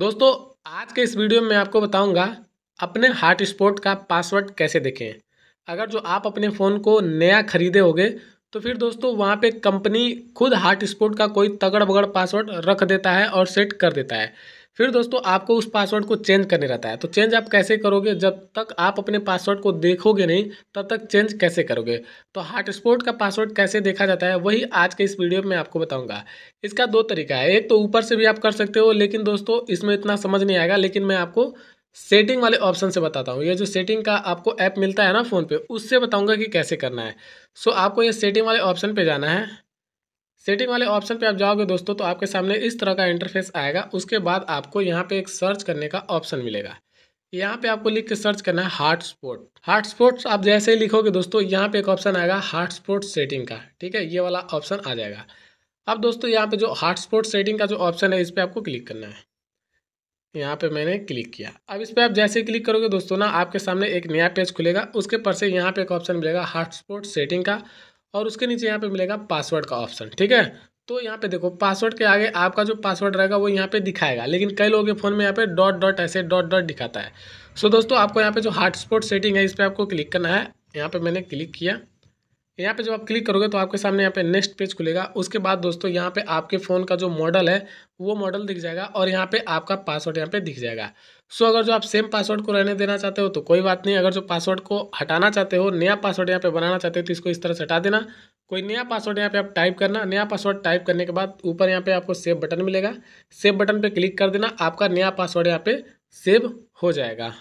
दोस्तों आज के इस वीडियो में आपको बताऊंगा अपने हॉट स्पॉट का पासवर्ड कैसे देखें अगर जो आप अपने फ़ोन को नया खरीदे होगे तो फिर दोस्तों वहाँ पे कंपनी खुद हॉट स्पॉट का कोई तगड़ बगड़ पासवर्ड रख देता है और सेट कर देता है फिर दोस्तों आपको उस पासवर्ड को चेंज करने रहता है तो चेंज आप कैसे करोगे जब तक आप अपने पासवर्ड को देखोगे नहीं तब तक चेंज कैसे करोगे तो हॉटस्पॉट का पासवर्ड कैसे देखा जाता है वही आज के इस वीडियो में आपको बताऊंगा इसका दो तरीका है एक तो ऊपर से भी आप कर सकते हो लेकिन दोस्तों इसमें इतना समझ नहीं आएगा लेकिन मैं आपको सेटिंग वाले ऑप्शन से बताता हूँ ये जो सेटिंग का आपको ऐप मिलता है ना फ़ोन पे उससे बताऊँगा कि कैसे करना है सो आपको ये सेटिंग वाले ऑप्शन पे जाना है सेटिंग वाले ऑप्शन पे आप जाओगे दोस्तों तो आपके सामने इस तरह का इंटरफेस आएगा उसके बाद आपको यहाँ पे एक सर्च करने का ऑप्शन मिलेगा यहाँ पे आपको लिख के सर्च करना है हार्ट स्पोर्ट हार्ट स्पोर्ट आप जैसे ही लिखोगे दोस्तों यहाँ पे एक ऑप्शन आएगा हार्ट स्पोर्ट सेटिंग का ठीक है ये वाला ऑप्शन आ जाएगा अब दोस्तों यहाँ पे जो हार्ट स्पोर्ट सेटिंग का जो ऑप्शन है इस पर आपको क्लिक करना है यहाँ पे मैंने क्लिक किया अब इस पर आप जैसे क्लिक करोगे दोस्तों ना आपके सामने एक नया पेज खुलेगा उसके पर से यहाँ पे एक ऑप्शन मिलेगा हार्ट स्पोर्ट सेटिंग का और उसके नीचे यहाँ पे मिलेगा पासवर्ड का ऑप्शन ठीक है तो यहाँ पे देखो पासवर्ड के आगे आपका जो पासवर्ड रहेगा वो यहाँ पे दिखाएगा लेकिन कई लोगों के फ़ोन में यहाँ पे डॉट डॉट ऐसे डॉट डॉट दिखाता है सो दोस्तों आपको यहाँ पे जो हॉटस्पॉट सेटिंग है इस पर आपको क्लिक करना है यहाँ पे मैंने क्लिक किया यहाँ पे जब आप क्लिक करोगे तो आपके सामने यहाँ पे नेक्स्ट पेज खुलेगा उसके बाद दोस्तों यहाँ पे आपके फ़ोन का जो मॉडल है वो मॉडल दिख जाएगा और यहाँ पे आपका पासवर्ड यहाँ पे दिख जाएगा सो अगर जो आप सेम पासवर्ड को रहने देना चाहते हो तो कोई बात नहीं अगर जो पासवर्ड को हटाना चाहते हो नया पासवर्ड यहाँ पर बनाना चाहते हो तो इसको इस तरह से हटा देना कोई नया पासवर्ड यहाँ पर आप टाइप करना नया पासवर्ड टाइप करने के बाद ऊपर यहाँ पर आपको सेव बटन मिलेगा सेव बटन पर क्लिक कर देना आपका नया पासवर्ड यहाँ पर सेव हो जाएगा